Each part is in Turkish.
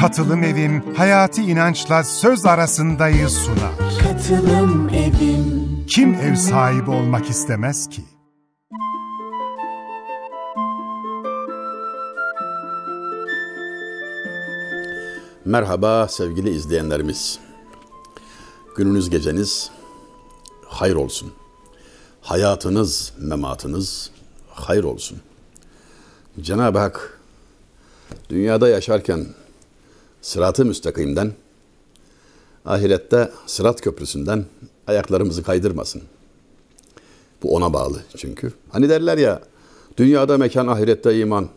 Katılım Evim Hayati inançla Söz Arasında'yı sunar. Katılım Evim Kim ev sahibi olmak istemez ki? Merhaba sevgili izleyenlerimiz. Gününüz geceniz hayır olsun. Hayatınız, mematınız hayır olsun. Cenab-ı Hak dünyada yaşarken sıratı müstakimden, ahirette sırat köprüsünden ayaklarımızı kaydırmasın. Bu ona bağlı çünkü. Hani derler ya, dünyada mekan, ahirette iman.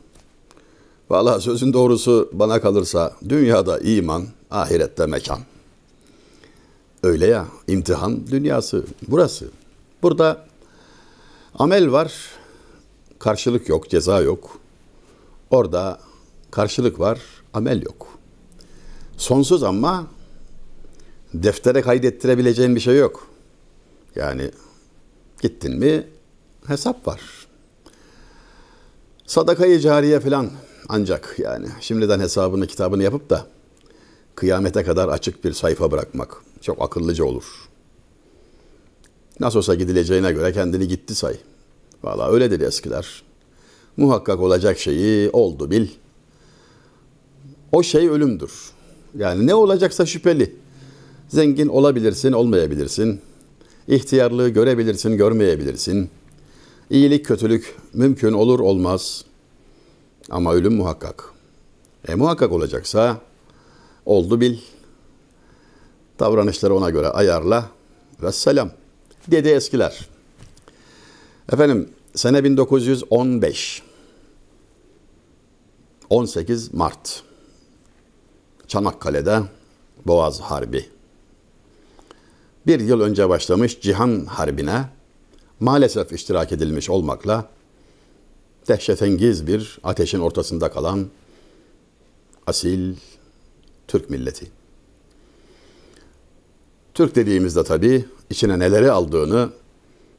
Valla sözün doğrusu bana kalırsa dünyada iman, ahirette mekan. Öyle ya, imtihan dünyası, burası. Burada amel var, karşılık yok, ceza yok. Orada karşılık var, amel yok.'' sonsuz ama deftere kaydettirebileceğin bir şey yok. Yani gittin mi hesap var. Sadakayı cariye falan ancak yani şimdiden hesabını kitabını yapıp da kıyamete kadar açık bir sayfa bırakmak çok akıllıca olur. Nasıl olsa gidileceğine göre kendini gitti say. Valla öyle dedi eskiler. Muhakkak olacak şeyi oldu bil. O şey ölümdür. Yani ne olacaksa şüpheli. Zengin olabilirsin, olmayabilirsin. İhtiyarlığı görebilirsin, görmeyebilirsin. İyilik, kötülük mümkün olur olmaz. Ama ölüm muhakkak. E muhakkak olacaksa oldu bil. Davranışları ona göre ayarla. ve selam. Dedi eskiler. Efendim sene 1915. 18 Mart. Çanakkale'de Boğaz Harbi. Bir yıl önce başlamış Cihan Harbi'ne maalesef iştirak edilmiş olmakla dehşetengiz bir ateşin ortasında kalan asil Türk milleti. Türk dediğimizde tabii içine neleri aldığını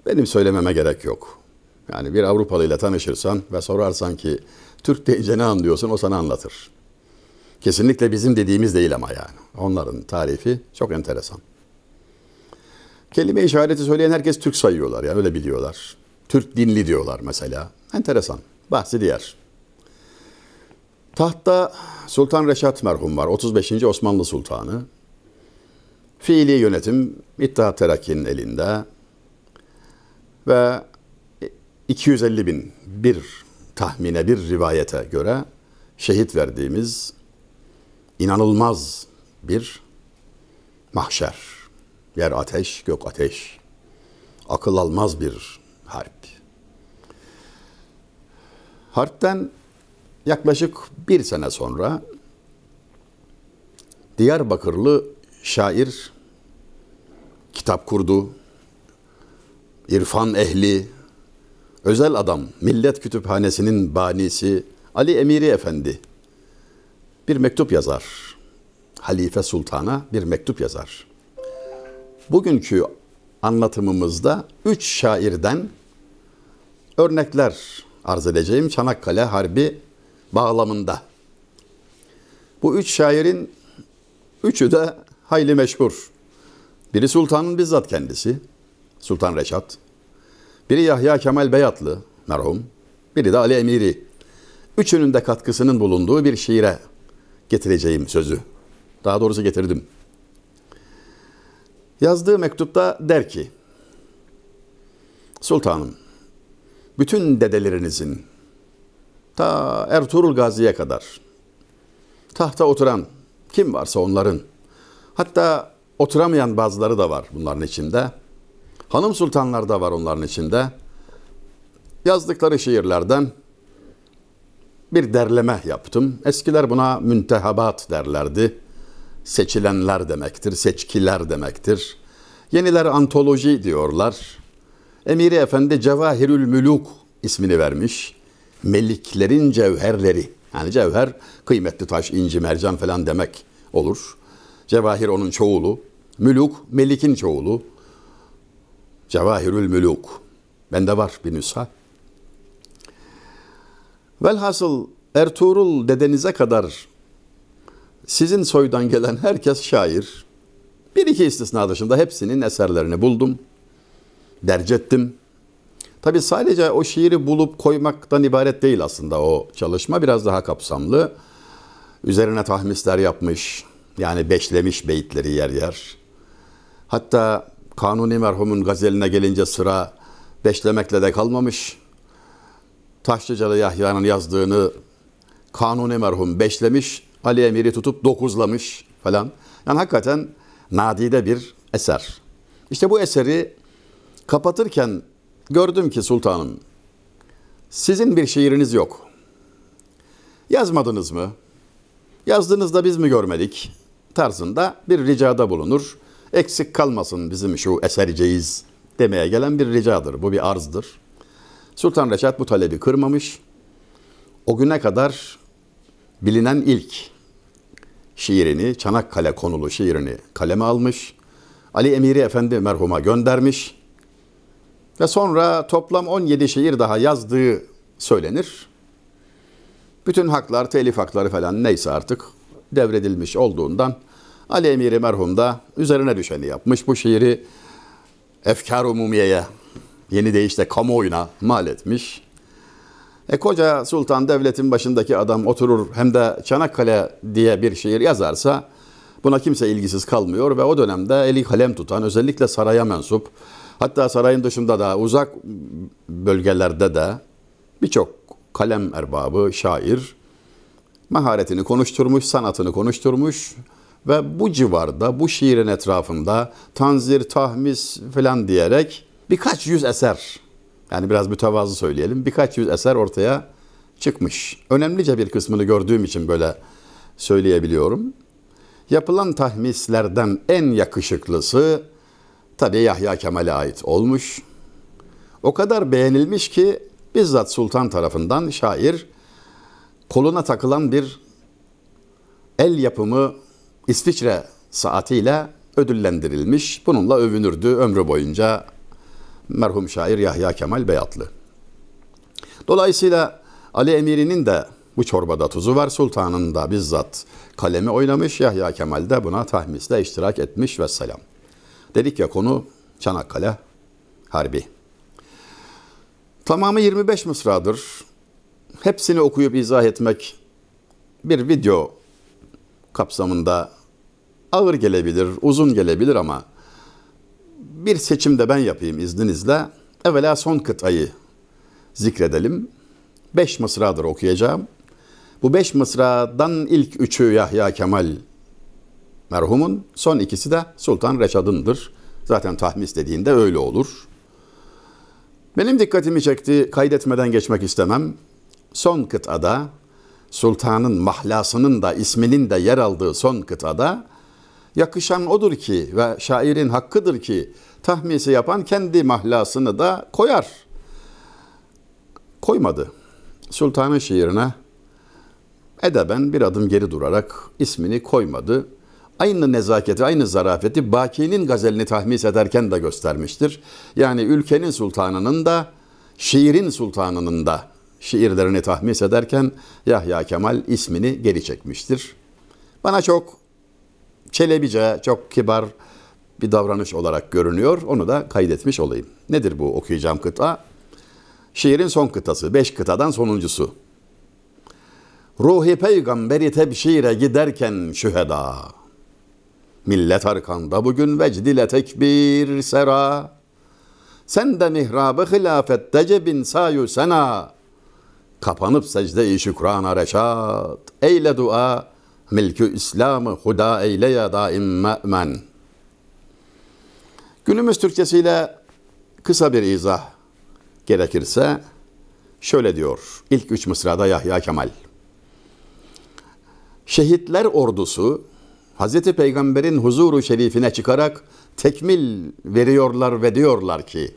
benim söylememe gerek yok. Yani bir Avrupalı ile tanışırsan ve sorarsan ki Türk deyince ne anlıyorsun o sana anlatır. Kesinlikle bizim dediğimiz değil ama yani. Onların tarifi çok enteresan. Kelime işareti söyleyen herkes Türk sayıyorlar yani öyle biliyorlar. Türk dinli diyorlar mesela. Enteresan. Bahsi diğer. Tahtta Sultan Reşat merhum var. 35. Osmanlı Sultanı. Fiili yönetim İttihat Terakki'nin elinde. Ve 250 bin bir tahmine bir rivayete göre şehit verdiğimiz inanılmaz bir mahşer. Yer ateş, gök ateş. Akıl almaz bir harp. Harpten yaklaşık bir sene sonra Diyarbakırlı şair kitap kurdu. İrfan ehli, özel adam, millet kütüphanesinin banisi Ali Emiri Efendi bir mektup yazar. Halife Sultan'a bir mektup yazar. Bugünkü anlatımımızda üç şairden örnekler arz edeceğim Çanakkale Harbi bağlamında. Bu üç şairin üçü de hayli meşhur. Biri Sultan'ın bizzat kendisi, Sultan Reşat. Biri Yahya Kemal Beyatlı, merhum. Biri de Ali Emiri. Üçünün de katkısının bulunduğu bir şiire getireceğim sözü. Daha doğrusu getirdim. Yazdığı mektupta der ki, Sultanım, bütün dedelerinizin, ta Ertuğrul Gazi'ye kadar, tahta oturan kim varsa onların, hatta oturamayan bazıları da var bunların içinde, hanım sultanlar da var onların içinde, yazdıkları şiirlerden bir derleme yaptım. Eskiler buna müntehabat derlerdi. Seçilenler demektir, seçkiler demektir. Yeniler antoloji diyorlar. Emiri Efendi Cevahirül Müluk ismini vermiş. Meliklerin cevherleri. Yani cevher kıymetli taş, inci, mercan falan demek olur. Cevahir onun çoğulu. Müluk, melikin çoğulu. Cevahirül Müluk. Bende var bir nüsha. Velhasıl Ertuğrul dedenize kadar sizin soydan gelen herkes şair. Bir iki istisna dışında hepsinin eserlerini buldum. Dercettim. Tabi sadece o şiiri bulup koymaktan ibaret değil aslında o çalışma. Biraz daha kapsamlı. Üzerine tahmisler yapmış. Yani beşlemiş beyitleri yer yer. Hatta Kanuni merhumun gazeline gelince sıra beşlemekle de kalmamış. Taşlıcalı Yahya'nın yazdığını Kanuni merhum beşlemiş, Ali Emir'i tutup dokuzlamış falan. Yani hakikaten nadide bir eser. İşte bu eseri kapatırken gördüm ki sultanım, sizin bir şiiriniz yok. Yazmadınız mı? Yazdığınızda biz mi görmedik? Tarzında bir ricada bulunur. Eksik kalmasın bizim şu eserceyiz demeye gelen bir ricadır. Bu bir arzdır. Sultan Reşat bu talebi kırmamış. O güne kadar bilinen ilk şiirini, Çanakkale konulu şiirini kaleme almış. Ali Emiri Efendi merhuma göndermiş. Ve sonra toplam 17 şiir daha yazdığı söylenir. Bütün haklar, telif hakları falan neyse artık devredilmiş olduğundan Ali Emiri merhum da üzerine düşeni yapmış bu şiiri Efkar Umumiye'ye yeni deyişle kamuoyuna mal etmiş. E, koca sultan devletin başındaki adam oturur hem de Çanakkale diye bir şiir yazarsa buna kimse ilgisiz kalmıyor ve o dönemde eli kalem tutan özellikle saraya mensup hatta sarayın dışında da uzak bölgelerde de birçok kalem erbabı, şair maharetini konuşturmuş, sanatını konuşturmuş ve bu civarda, bu şiirin etrafında tanzir, tahmis falan diyerek birkaç yüz eser, yani biraz mütevazı söyleyelim, birkaç yüz eser ortaya çıkmış. Önemlice bir kısmını gördüğüm için böyle söyleyebiliyorum. Yapılan tahmislerden en yakışıklısı tabi Yahya Kemal'e ait olmuş. O kadar beğenilmiş ki bizzat sultan tarafından şair koluna takılan bir el yapımı İsviçre saatiyle ödüllendirilmiş. Bununla övünürdü ömrü boyunca merhum şair Yahya Kemal Beyatlı. Dolayısıyla Ali Emiri'nin de bu çorbada tuzu var. Sultan'ın da bizzat kalemi oynamış. Yahya Kemal de buna tahmisle iştirak etmiş ve selam. Dedik ya konu Çanakkale Harbi. Tamamı 25 mısradır. Hepsini okuyup izah etmek bir video kapsamında ağır gelebilir, uzun gelebilir ama bir seçim de ben yapayım izninizle. Evvela son kıtayı zikredelim. Beş mısradır okuyacağım. Bu beş mısradan ilk üçü Yahya Kemal merhumun, son ikisi de Sultan Reşad'ındır. Zaten tahmis dediğinde öyle olur. Benim dikkatimi çekti, kaydetmeden geçmek istemem. Son kıtada, sultanın mahlasının da isminin de yer aldığı son kıtada, yakışan odur ki ve şairin hakkıdır ki tahmisi yapan kendi mahlasını da koyar. Koymadı. Sultanın şiirine edeben bir adım geri durarak ismini koymadı. Aynı nezaketi, aynı zarafeti Baki'nin gazelini tahmis ederken de göstermiştir. Yani ülkenin sultanının da, şiirin sultanının da şiirlerini tahmis ederken Yahya Kemal ismini geri çekmiştir. Bana çok çelebice, çok kibar, bir davranış olarak görünüyor. Onu da kaydetmiş olayım. Nedir bu okuyacağım kıta? Şiirin son kıtası, beş kıtadan sonuncusu. Ruhi peygamberi tebşire giderken şüheda. Millet arkanda bugün vecdile ile tekbir sera. Sen de mihrabı hilafette cebin sayu sena. Kapanıp secde-i şükrana reşat. Eyle dua, milkü İslam'ı huda eyle ya daim me'men.'' Günümüz Türkçesiyle kısa bir izah gerekirse şöyle diyor ilk üç mısrada Yahya Kemal. Şehitler ordusu Hz. Peygamber'in huzuru şerifine çıkarak tekmil veriyorlar ve diyorlar ki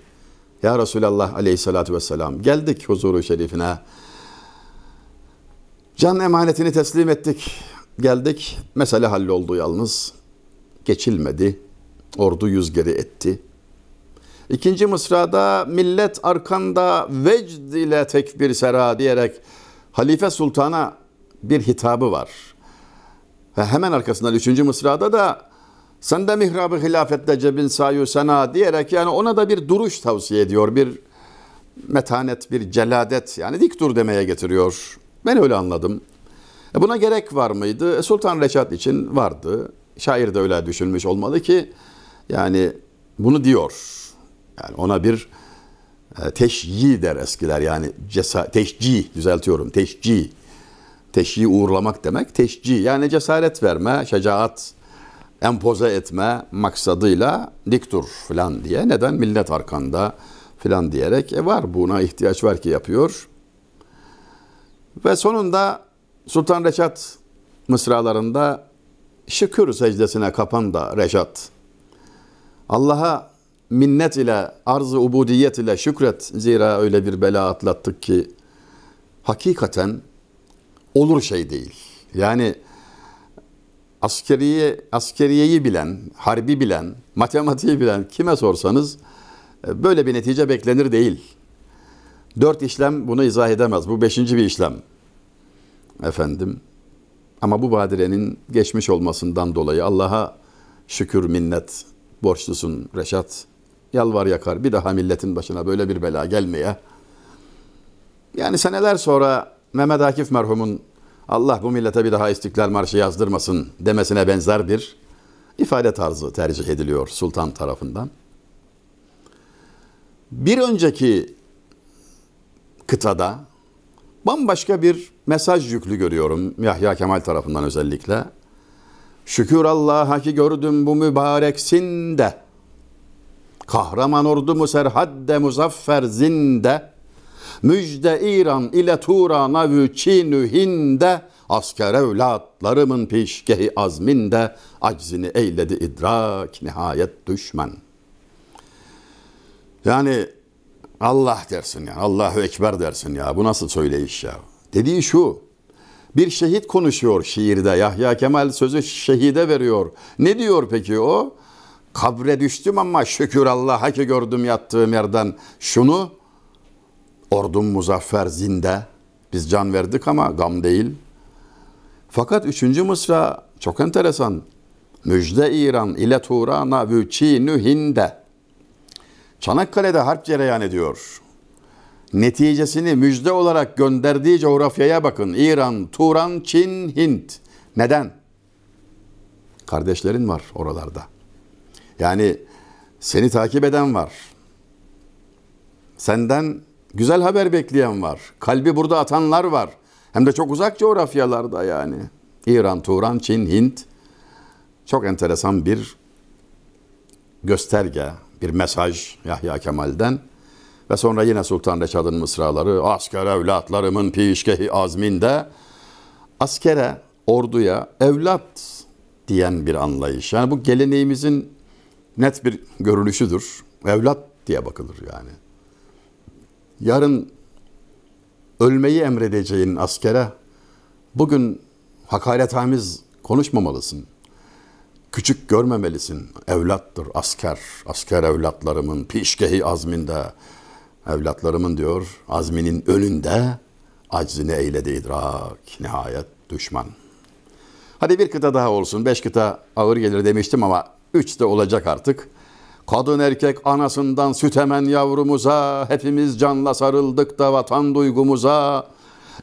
Ya Resulallah aleyhissalatü vesselam geldik huzuru şerifine. Can emanetini teslim ettik. Geldik. Mesele halloldu yalnız. Geçilmedi Ordu yüz geri etti. İkinci mısrada millet arkanda vecd ile tekbir sera diyerek halife sultana bir hitabı var. Ve hemen arkasından üçüncü mısrada da sen de mihrabı hilafette cebin sayu sena diyerek yani ona da bir duruş tavsiye ediyor. Bir metanet, bir celadet yani dik dur demeye getiriyor. Ben öyle anladım. E buna gerek var mıydı? E, Sultan Reşat için vardı. Şair de öyle düşünmüş olmalı ki yani bunu diyor. Yani ona bir e, teşyi der eskiler yani cesa teşci düzeltiyorum teşci teşyi uğurlamak demek teşci yani cesaret verme şecaat empoze etme maksadıyla diktur filan diye neden millet arkanda filan diyerek e var buna ihtiyaç var ki yapıyor ve sonunda Sultan Reşat mısralarında şükür secdesine kapan da Reşat Allah'a minnet ile, arz-ı ubudiyet ile şükret. Zira öyle bir bela atlattık ki hakikaten olur şey değil. Yani askeriye, askeriyeyi bilen, harbi bilen, matematiği bilen kime sorsanız e, böyle bir netice beklenir değil. Dört işlem bunu izah edemez. Bu beşinci bir işlem. Efendim. Ama bu badirenin geçmiş olmasından dolayı Allah'a şükür minnet borçlusun Reşat. Yalvar yakar bir daha milletin başına böyle bir bela gelmeye. Yani seneler sonra Mehmet Akif merhumun Allah bu millete bir daha istiklal Marşı yazdırmasın demesine benzer bir ifade tarzı tercih ediliyor sultan tarafından. Bir önceki kıtada bambaşka bir mesaj yüklü görüyorum Yahya Kemal tarafından özellikle. Şükür Allah'a ki gördüm bu mübarek sinde. Kahraman ordumu serhadde muzaffer zinde. Müjde İran ile Tura navü Çinü Hinde. Asker evlatlarımın pişkehi azminde. Aczini eyledi idrak nihayet düşman. Yani Allah dersin ya. Allahu Ekber dersin ya. Bu nasıl söyleyiş ya? Dediği şu. Bir şehit konuşuyor şiirde. Yahya Kemal sözü şehide veriyor. Ne diyor peki o? Kabre düştüm ama şükür Allah'a ki gördüm yattığım yerden şunu. Ordum muzaffer zinde. Biz can verdik ama gam değil. Fakat üçüncü mısra çok enteresan. Müjde İran ile Turan'a vüçinü hinde. Çanakkale'de harp cereyan ediyor neticesini müjde olarak gönderdiği coğrafyaya bakın. İran, Turan, Çin, Hint. Neden? Kardeşlerin var oralarda. Yani seni takip eden var. Senden güzel haber bekleyen var. Kalbi burada atanlar var. Hem de çok uzak coğrafyalarda yani. İran, Turan, Çin, Hint. Çok enteresan bir gösterge, bir mesaj Yahya Kemal'den. Ve sonra yine Sultan Reşad'ın mısraları askere evlatlarımın pişkehi azminde askere, orduya evlat diyen bir anlayış. Yani bu geleneğimizin net bir görünüşüdür. Evlat diye bakılır yani. Yarın ölmeyi emredeceğin askere bugün hakarethamiz konuşmamalısın. Küçük görmemelisin. Evlattır asker, asker evlatlarımın pişkehi azminde Evlatlarımın diyor azminin önünde aczini eyledi idrak nihayet düşman. Hadi bir kıta daha olsun. Beş kıta ağır gelir demiştim ama üç de olacak artık. Kadın erkek anasından süt hemen yavrumuza, hepimiz canla sarıldık da vatan duygumuza.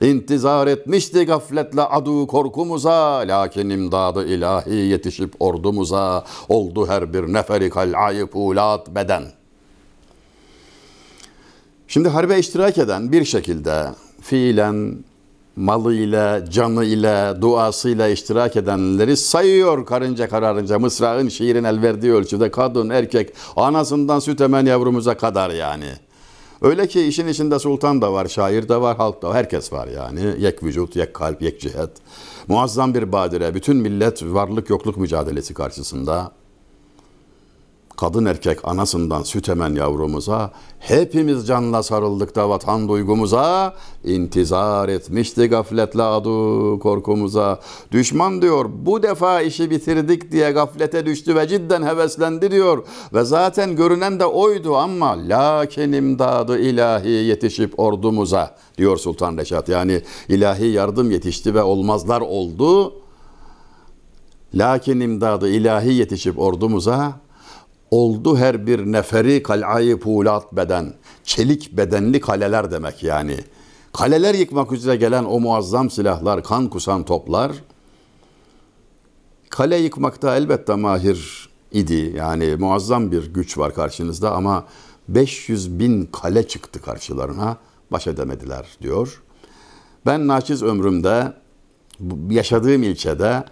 İntizar etmişti gafletle adu korkumuza, lakin imdadı ilahi yetişip ordumuza, oldu her bir neferi kal'ayı pulat beden.'' Şimdi harbe iştirak eden bir şekilde fiilen, malıyla canıyla duasıyla iştirak edenleri sayıyor karınca kararınca. Mısra'ın şiirin el verdiği ölçüde kadın, erkek, anasından süt emen yavrumuza kadar yani. Öyle ki işin içinde sultan da var, şair de var, halk da var, herkes var yani. Yek vücut, yek kalp, yek cihet. Muazzam bir badire, bütün millet varlık yokluk mücadelesi karşısında kadın erkek anasından süt emen yavrumuza, hepimiz canla sarıldık da vatan duygumuza, intizar etmişti gafletle adu korkumuza. Düşman diyor bu defa işi bitirdik diye gaflete düştü ve cidden heveslendi diyor. Ve zaten görünen de oydu ama lakin imdadı ilahi yetişip ordumuza diyor Sultan Reşat. Yani ilahi yardım yetişti ve olmazlar oldu. Lakin imdadı ilahi yetişip ordumuza oldu her bir neferi kal'ayı pulat beden. Çelik bedenli kaleler demek yani. Kaleler yıkmak üzere gelen o muazzam silahlar, kan kusan toplar. Kale yıkmakta elbette mahir idi. Yani muazzam bir güç var karşınızda ama 500 bin kale çıktı karşılarına. Baş edemediler diyor. Ben naçiz ömrümde yaşadığım ilçede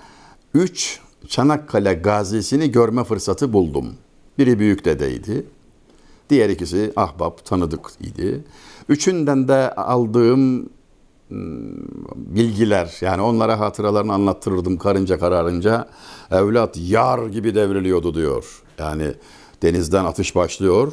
3 Çanakkale gazisini görme fırsatı buldum. Biri büyük dedeydi. Diğer ikisi ahbap, tanıdık idi. Üçünden de aldığım hmm, bilgiler yani onlara hatıralarını anlattırırdım karınca kararınca. Evlat yar gibi devriliyordu diyor. Yani denizden atış başlıyor.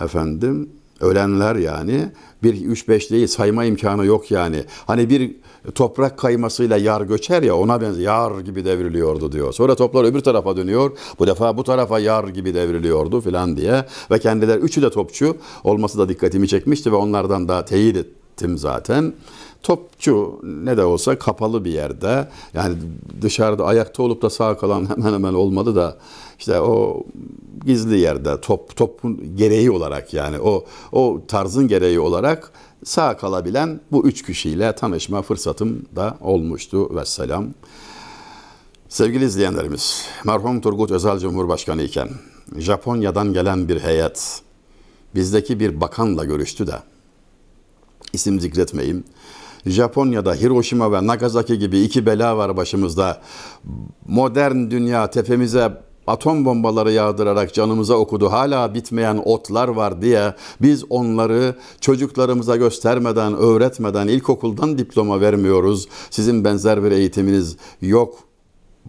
Efendim ölenler yani. bir 3 5 değil sayma imkanı yok yani. Hani bir toprak kaymasıyla yar göçer ya ona benziyor yar gibi devriliyordu diyor. Sonra toplar öbür tarafa dönüyor. Bu defa bu tarafa yar gibi devriliyordu filan diye ve kendiler üçü de topçu olması da dikkatimi çekmişti ve onlardan da teyit ettim zaten. Topçu ne de olsa kapalı bir yerde yani dışarıda ayakta olup da sağ kalan hemen hemen olmadı da işte o gizli yerde top topun gereği olarak yani o o tarzın gereği olarak sağ kalabilen bu üç kişiyle tanışma fırsatım da olmuştu ve selam. Sevgili izleyenlerimiz, merhum Turgut Özal Cumhurbaşkanı iken Japonya'dan gelen bir heyet bizdeki bir bakanla görüştü de isim zikretmeyeyim. Japonya'da Hiroşima ve Nagasaki gibi iki bela var başımızda. Modern dünya tepemize atom bombaları yağdırarak canımıza okudu. Hala bitmeyen otlar var diye biz onları çocuklarımıza göstermeden, öğretmeden ilkokuldan diploma vermiyoruz. Sizin benzer bir eğitiminiz yok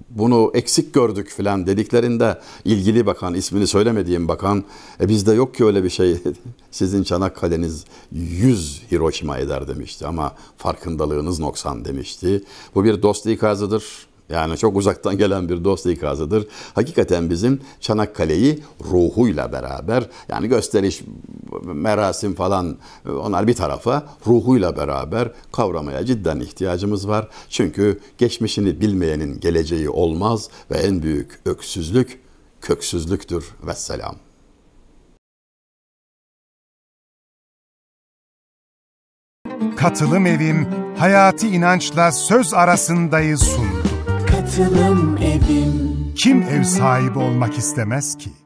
bunu eksik gördük filan dediklerinde ilgili bakan, ismini söylemediğim bakan, e bizde yok ki öyle bir şey. Sizin Çanakkale'niz 100 Hiroşima eder demişti ama farkındalığınız noksan demişti. Bu bir dost ikazıdır. Yani çok uzaktan gelen bir dost ikazıdır. Hakikaten bizim Çanakkale'yi ruhuyla beraber yani gösteriş, merasim falan onlar bir tarafa ruhuyla beraber kavramaya cidden ihtiyacımız var. Çünkü geçmişini bilmeyenin geleceği olmaz ve en büyük öksüzlük köksüzlüktür. Vesselam. Katılım Evim Hayati inançla Söz arasındayız sundu. Atılım evim. Kim ev sahibi olmak istemez ki?